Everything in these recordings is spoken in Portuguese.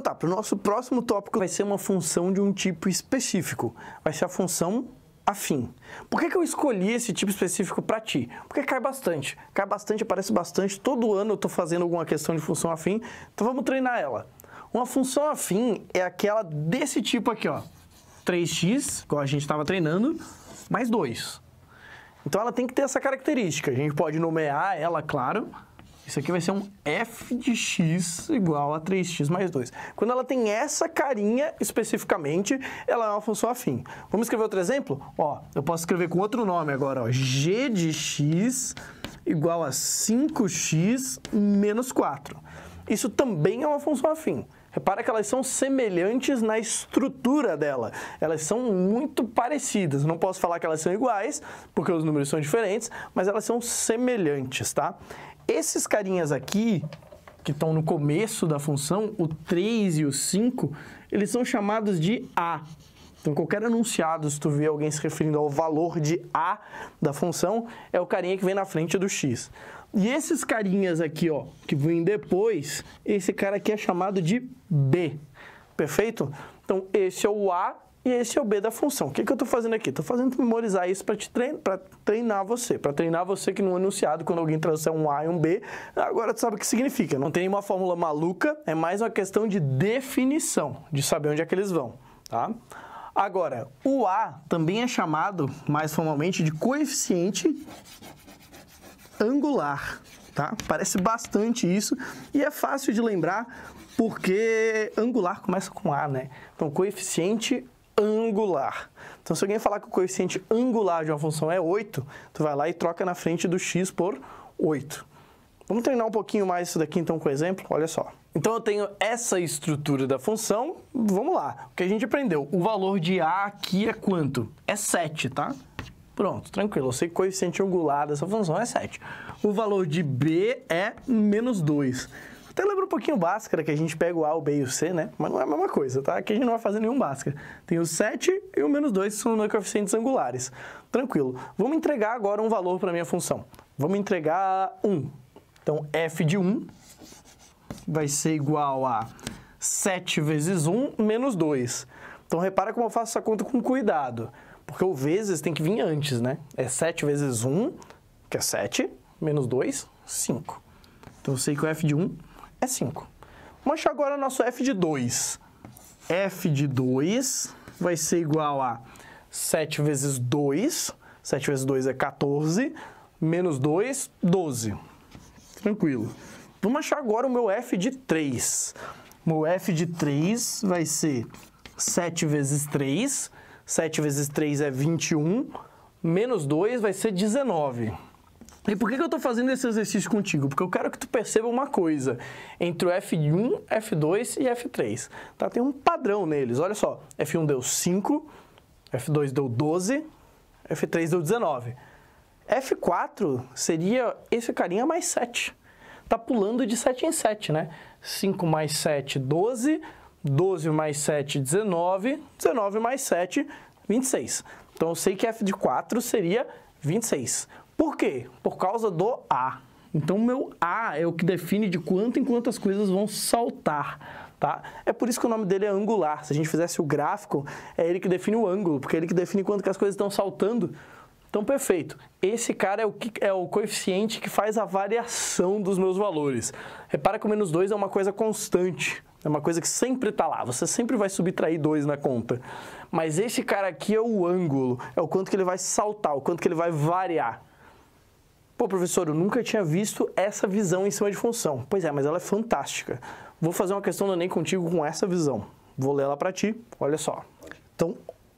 Então tá, para o nosso próximo tópico vai ser uma função de um tipo específico. Vai ser a função afim. Por que, que eu escolhi esse tipo específico para ti? Porque cai bastante. Cai bastante, aparece bastante. Todo ano eu estou fazendo alguma questão de função afim. Então vamos treinar ela. Uma função afim é aquela desse tipo aqui, ó. 3x, igual a gente estava treinando, mais 2. Então ela tem que ter essa característica. A gente pode nomear ela, claro, isso aqui vai ser um f de x igual a 3x mais 2. Quando ela tem essa carinha especificamente, ela é uma função afim. Vamos escrever outro exemplo? Ó, eu posso escrever com outro nome agora, ó, g de x igual a 5x menos 4. Isso também é uma função afim. Repara que elas são semelhantes na estrutura dela. Elas são muito parecidas. Não posso falar que elas são iguais, porque os números são diferentes, mas elas são semelhantes, tá? Esses carinhas aqui, que estão no começo da função, o 3 e o 5, eles são chamados de A. Então, qualquer anunciado, se tu vê alguém se referindo ao valor de A da função, é o carinha que vem na frente do X. E esses carinhas aqui, ó, que vêm depois, esse cara aqui é chamado de B. Perfeito? Então, esse é o A e esse é o B da função. O que, que eu estou fazendo aqui? Estou fazendo memorizar isso para treinar, treinar você. Para treinar você que no enunciado, quando alguém trouxer um A e um B, agora tu sabe o que significa. Não tem uma fórmula maluca, é mais uma questão de definição, de saber onde é que eles vão. Tá? Agora, o A também é chamado, mais formalmente, de coeficiente angular. Tá? Parece bastante isso e é fácil de lembrar porque angular começa com A, né? Então, coeficiente angular. Então, se alguém falar que o coeficiente angular de uma função é 8, tu vai lá e troca na frente do x por 8. Vamos treinar um pouquinho mais isso daqui, então, com exemplo? Olha só. Então, eu tenho essa estrutura da função. Vamos lá. O que a gente aprendeu? O valor de A aqui é quanto? É 7, tá? Pronto, tranquilo. Eu sei que o coeficiente angular dessa função é 7. O valor de B é menos 2. Até lembra um pouquinho Bhaskara, que a gente pega o A, o B e o C, né? Mas não é a mesma coisa, tá? Aqui a gente não vai fazer nenhum Bhaskara. Tem o 7 e o menos 2, que são dois coeficientes angulares. Tranquilo. Vamos entregar agora um valor para a minha função. Vamos entregar 1. Então, f de 1 vai ser igual a 7 vezes 1 menos 2. Então, repara como eu faço essa conta com cuidado. Porque o vezes tem que vir antes, né? É 7 vezes 1, que é 7, menos 2, 5. Então, eu sei que o f de 1 é 5. Vamos achar agora o nosso f de 2. f de 2 vai ser igual a 7 vezes 2. 7 vezes 2 é 14. Menos 2, 12. Tranquilo. Vamos achar agora o meu f de 3. Meu f de 3 vai ser 7 vezes 3. 7 vezes 3 é 21. Menos 2 vai ser 19. E por que, que eu estou fazendo esse exercício contigo? Porque eu quero que tu perceba uma coisa entre o F1, F2 e F3. Tá? Tem um padrão neles. Olha só, F1 deu 5, F2 deu 12, F3 deu 19. F4 seria esse carinha mais 7. Tá pulando de 7 em 7, né? 5 mais 7, 12. 12 mais 7, 19. 19 mais 7, 26. Então eu sei que F de 4 seria 26. Por quê? Por causa do A. Então, meu A é o que define de quanto em quantas coisas vão saltar, tá? É por isso que o nome dele é angular. Se a gente fizesse o gráfico, é ele que define o ângulo, porque é ele que define quanto que as coisas estão saltando. Então, perfeito. Esse cara é o, que, é o coeficiente que faz a variação dos meus valores. Repara que o menos 2 é uma coisa constante, é uma coisa que sempre está lá, você sempre vai subtrair 2 na conta. Mas esse cara aqui é o ângulo, é o quanto que ele vai saltar, o quanto que ele vai variar. Pô, professor, eu nunca tinha visto essa visão em cima de função. Pois é, mas ela é fantástica. Vou fazer uma questão do Enem contigo com essa visão. Vou ler ela para ti. Olha só. Então,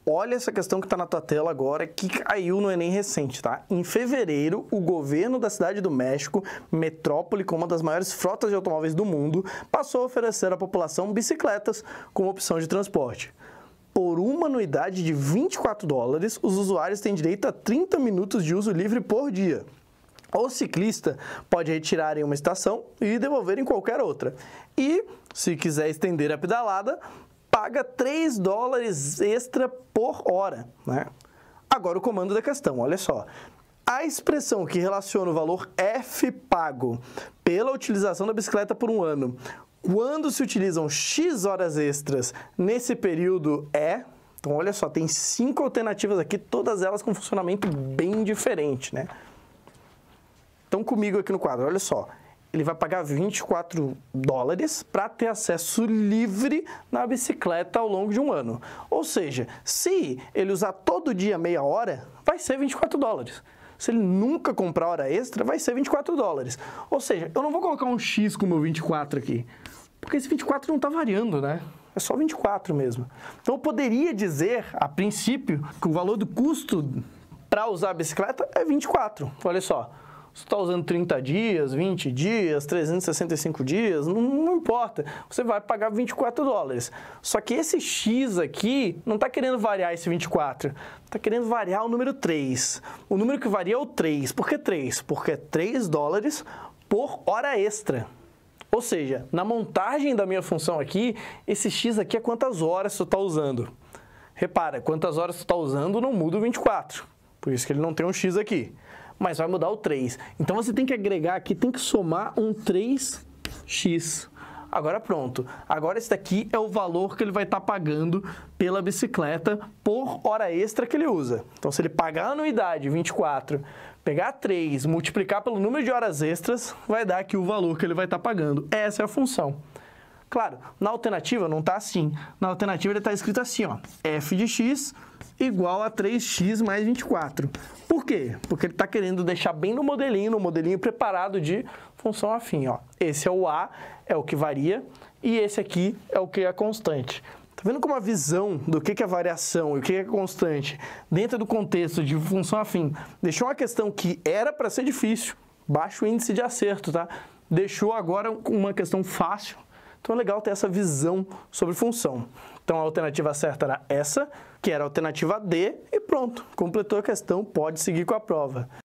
olha essa questão que está na tua tela agora, que caiu no Enem recente, tá? Em fevereiro, o governo da Cidade do México, metrópole com uma das maiores frotas de automóveis do mundo, passou a oferecer à população bicicletas como opção de transporte. Por uma anuidade de 24 dólares, os usuários têm direito a 30 minutos de uso livre por dia o ciclista pode retirar em uma estação e devolver em qualquer outra. E, se quiser estender a pedalada, paga 3 dólares extra por hora. Né? Agora o comando da questão, olha só. A expressão que relaciona o valor F pago pela utilização da bicicleta por um ano, quando se utilizam X horas extras nesse período é... Então, olha só, tem cinco alternativas aqui, todas elas com funcionamento bem diferente, né? Então, comigo aqui no quadro, olha só. Ele vai pagar 24 dólares para ter acesso livre na bicicleta ao longo de um ano. Ou seja, se ele usar todo dia meia hora, vai ser 24 dólares. Se ele nunca comprar hora extra, vai ser 24 dólares. Ou seja, eu não vou colocar um X como 24 aqui, porque esse 24 não está variando, né? É só 24 mesmo. Então eu poderia dizer, a princípio, que o valor do custo para usar a bicicleta é 24. Olha só, você está usando 30 dias, 20 dias, 365 dias, não, não, importa. Você vai pagar 24 dólares. Só que esse X aqui não está querendo variar esse 24, está querendo variar o número 3. O número que varia é o 3. Por que 3? Porque é 3 dólares por hora extra. Ou seja, na montagem da minha função aqui, esse X aqui é quantas horas você está usando. Repara, quantas horas você está usando não muda o 24. Por isso que ele não tem um X aqui mas vai mudar o 3. Então você tem que agregar aqui, tem que somar um 3x. Agora pronto. Agora esse daqui é o valor que ele vai estar tá pagando pela bicicleta por hora extra que ele usa. Então se ele pagar a anuidade 24, pegar 3, multiplicar pelo número de horas extras, vai dar aqui o valor que ele vai estar tá pagando. Essa é a função. Claro, na alternativa não está assim. Na alternativa ele está escrito assim, ó, f de x igual a 3x mais 24. Por quê? Porque ele está querendo deixar bem no modelinho, no modelinho preparado de função afim. Ó. Esse é o a, é o que varia, e esse aqui é o que é constante. Tá vendo como a visão do que é variação e o que é constante dentro do contexto de função afim deixou uma questão que era para ser difícil, baixo índice de acerto, tá? Deixou agora uma questão fácil então é legal ter essa visão sobre função. Então a alternativa certa era essa, que era a alternativa D, e pronto, completou a questão, pode seguir com a prova.